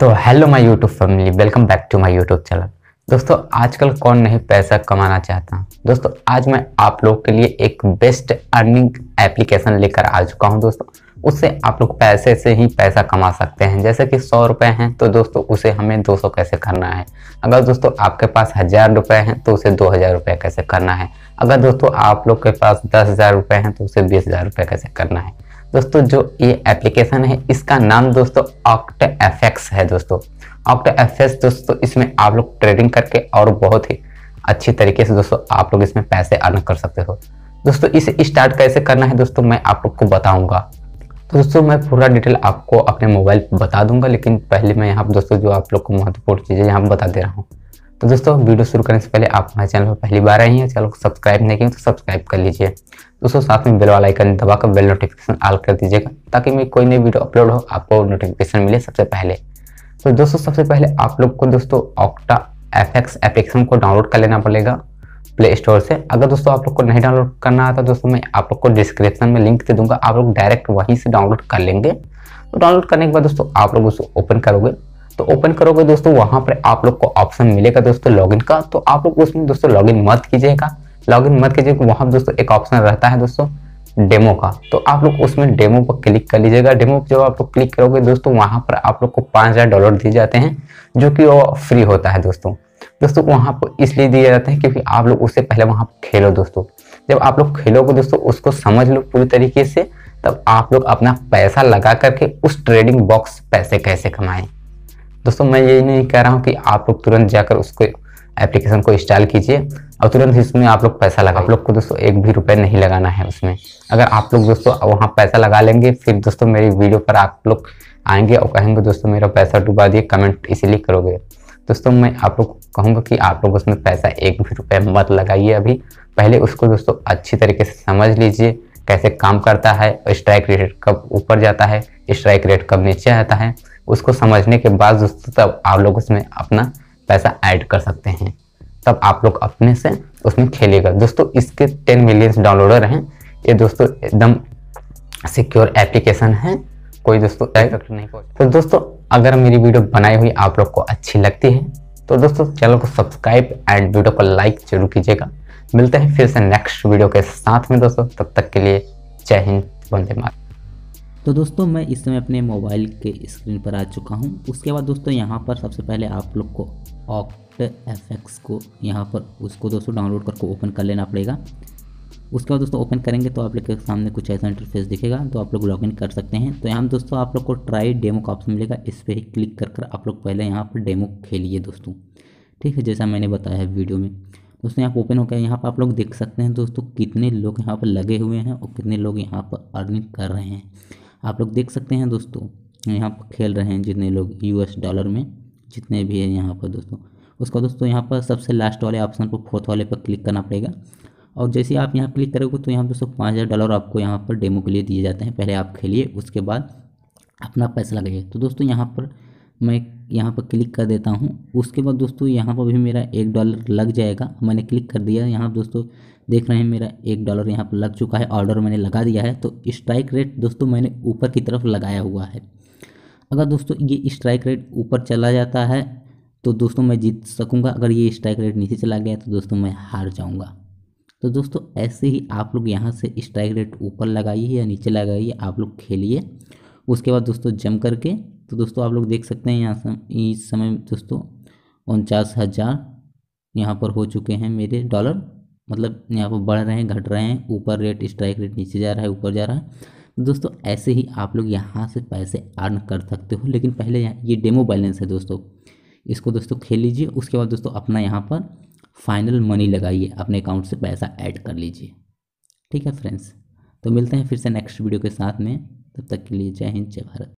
तो hello my YouTube family welcome back to my YouTube channel दोस्तों आजकल कौन नहीं पैसा कमाना चाहता दोस्तों आज मैं आप लोग के लिए एक बेस्ट अर्निंग एप्लीकेशन लेकर आ चुका हूं दोस्तों उससे आप लोग पैसे से ही पैसा कमा सकते हैं जैसे कि सौ रुपये हैं तो दोस्तों उसे हमें दो सौ कैसे करना है अगर दोस्तों आपके पास हज़ार रुपये हैं तो उसे दो हज़ार रुपये कैसे करना है अगर दोस्तों आप लोग के पास दस हज़ार रुपये हैं तो उसे बीस हज़ार रुपये कैसे करना है दोस्तों जो ये एप्लीकेशन है इसका नाम दोस्तों ऑक्ट एफ है दोस्तों ऑक्ट एफ दोस्तों इसमें आप लोग ट्रेडिंग करके और बहुत ही अच्छी तरीके से दोस्तों आप लोग इसमें पैसे अर्न कर सकते हो दोस्तों इसे स्टार्ट कैसे करना है दोस्तों मैं आप लोग को बताऊंगा तो दोस्तों मैं पूरा डिटेल आपको अपने मोबाइल पर बता दूंगा लेकिन पहले मैं यहाँ दोस्तों जो आप लोग को महत्वपूर्ण चीज़ें यहाँ बता दे रहा हूँ तो दोस्तों वीडियो शुरू करने से पहले आप हमारे चैनल पर पहली बार आई हैं चैनल को सब्सक्राइब नहीं किया तो सब्सक्राइब कर लीजिए दोस्तों साथ में बेल वाला आइकन दबाकर बेल नोटिफिकेशन ऑल कर दीजिएगा ताकि मेरी कोई नई वीडियो अपलोड हो आपको नोटिफिकेशन मिले सबसे पहले तो दोस्तों सबसे पहले आप लोग को दोस्तों ऑक्टा एफ एप्लीकेशन को डाउनलोड कर लेना पड़ेगा प्ले स्टोर से अगर दोस्तों आप लोग को नहीं डाउनलोड करना आता दोस्तों मैं आप लोग को डिस्क्रिप्शन में लिंक दे दूंगा आप लोग डायरेक्ट वहीं से डाउनलोड कर लेंगे तो डाउनलोड करने के बाद दोस्तों आप लोग उसको ओपन करोगे तो ओपन करोगे दोस्तों वहां पर आप लोग को ऑप्शन मिलेगा दोस्तों लॉगिन का तो आप लोग उसमें दोस्तों लॉगिन मत कीजिएगा लॉगिन मत कीजिएगा वहां दोस्तों एक ऑप्शन रहता है दोस्तों डेमो का तो आप लोग उसमें डेमो पर क्लिक कर लीजिएगा डेमो जब आप लोग क्लिक करोगे दोस्तों वहां पर आप लोग को पाँच हज़ार डॉलर दिए जाते हैं जो कि वो फ्री होता है दोस्तों दोस्तों वहाँ पर इसलिए दिए जाते हैं क्योंकि आप लोग उससे पहले वहाँ खेलो दोस्तों जब आप लोग खेलोगे दोस्तों उसको समझ लो पूरी तरीके से तब आप लोग अपना पैसा लगा करके उस ट्रेडिंग बॉक्स पैसे कैसे कमाएं दोस्तों मैं ये नहीं कह रहा हूँ कि आप लोग तुरंत जाकर उसको एप्लीकेशन को इंस्टॉल कीजिए और तुरंत इसमें आप लोग पैसा लगा आप लोग को दोस्तों एक भी रुपये नहीं लगाना है उसमें अगर आप लोग दोस्तों वहाँ पैसा लगा लेंगे फिर दोस्तों मेरी वीडियो पर आप लोग आएंगे और कहेंगे दोस्तों मेरा पैसा डुबा दिए कमेंट इसीलिए करोगे दोस्तों मैं आप लोग कहूँगा कि आप लोग उसमें पैसा एक भी रुपये मत लगाइए अभी पहले उसको दोस्तों अच्छी तरीके से समझ लीजिए कैसे काम करता है स्ट्राइक रेट कब ऊपर जाता है स्ट्राइक रेट कब नीचे आता है उसको समझने के बाद दोस्तों तब आप लोग उसमें अपना पैसा ऐड कर सकते हैं तब आप लोग अपने से उसमें खेलेगा दोस्तों इसके टेन मिलियंस डाउनलोडर हैं ये दोस्तों एकदम सिक्योर एप्लीकेशन है कोई दोस्तों नहीं तो दोस्तों अगर मेरी वीडियो बनाई हुई आप लोग को अच्छी लगती है तो दोस्तों चैनल को सब्सक्राइब एंड वीडियो को लाइक जरूर कीजिएगा मिलते हैं फिर से नेक्स्ट वीडियो के साथ में दोस्तों तब तक के लिए जय हिंद वंदे मातरम तो दोस्तों मैं इस समय अपने मोबाइल के स्क्रीन पर आ चुका हूँ उसके बाद दोस्तों यहाँ पर सबसे पहले आप लोग को ऑक्ट एफ को यहाँ पर उसको दोस्तों डाउनलोड करके ओपन कर लेना पड़ेगा उसके बाद दोस्तों ओपन करेंगे तो आप लोग के सामने कुछ ऐसा इंटरफेस दिखेगा तो आप लोग लॉगिन कर सकते हैं तो यहाँ दोस्तों आप लोग को ट्राई डेमो का ऑप्शन मिलेगा इस पर ही क्लिक कर कर आप लोग पहले यहाँ पर डेमो खेलिए दोस्तों ठीक है जैसा मैंने बताया है वीडियो में उसने आप ओपन होकर यहाँ पर आप लोग देख सकते हैं दोस्तों कितने लोग यहाँ पर लगे हुए हैं और कितने लोग यहाँ पर अर्निंग कर रहे हैं आप लोग देख सकते हैं दोस्तों यहाँ पर खेल रहे हैं जितने लोग यूएस डॉलर में जितने भी हैं यहाँ पर दोस्तों उसका दोस्तों यहाँ पर सबसे लास्ट वाले ऑप्शन पर फोर्थ वाले पर क्लिक करना पड़ेगा और जैसे आप यहाँ क्लिक करोगे तो यहाँ दोस्तों पाँच हज़ार डॉलर आपको यहाँ पर डेमो के लिए दिए जाते हैं पहले आप खेलिए उसके बाद अपना पैसा लगाइए तो दोस्तों यहाँ पर मैं यहाँ पर क्लिक कर देता हूँ उसके बाद दोस्तों यहाँ पर भी मेरा एक डॉलर लग जाएगा मैंने क्लिक कर दिया यहाँ दोस्तों देख रहे हैं मेरा एक डॉलर यहाँ पर लग चुका है ऑर्डर मैंने लगा दिया है तो स्ट्राइक रेट दोस्तों मैंने ऊपर की तरफ लगाया हुआ है अगर दोस्तों ये स्ट्राइक रेट ऊपर चला जाता है तो दोस्तों मैं जीत सकूँगा अगर ये स्ट्राइक रेट नीचे चला गया तो दोस्तों मैं हार जाऊँगा तो दोस्तों ऐसे ही आप लोग यहाँ से स्ट्राइक रेट ऊपर लगाइए या नीचे लगाइए आप लोग खेलिए उसके बाद दोस्तों जम करके तो दोस्तों आप लोग देख सकते हैं यहाँ इस समय दोस्तों उनचास हज़ार यहाँ पर हो चुके हैं मेरे डॉलर मतलब यहाँ पर बढ़ रहे हैं घट रहे हैं ऊपर रेट स्ट्राइक रेट नीचे जा रहा है ऊपर जा रहा है दोस्तों ऐसे ही आप लोग यहाँ से पैसे अर्न कर सकते हो लेकिन पहले यहाँ ये डेमो बैलेंस है दोस्तों इसको दोस्तों खेल लीजिए उसके बाद दोस्तों अपना यहाँ पर फाइनल मनी लगाइए अपने अकाउंट से पैसा ऐड कर लीजिए ठीक है फ्रेंड्स तो मिलते हैं फिर से नेक्स्ट वीडियो के साथ में तब तक के लिए जय हिंद जय भारत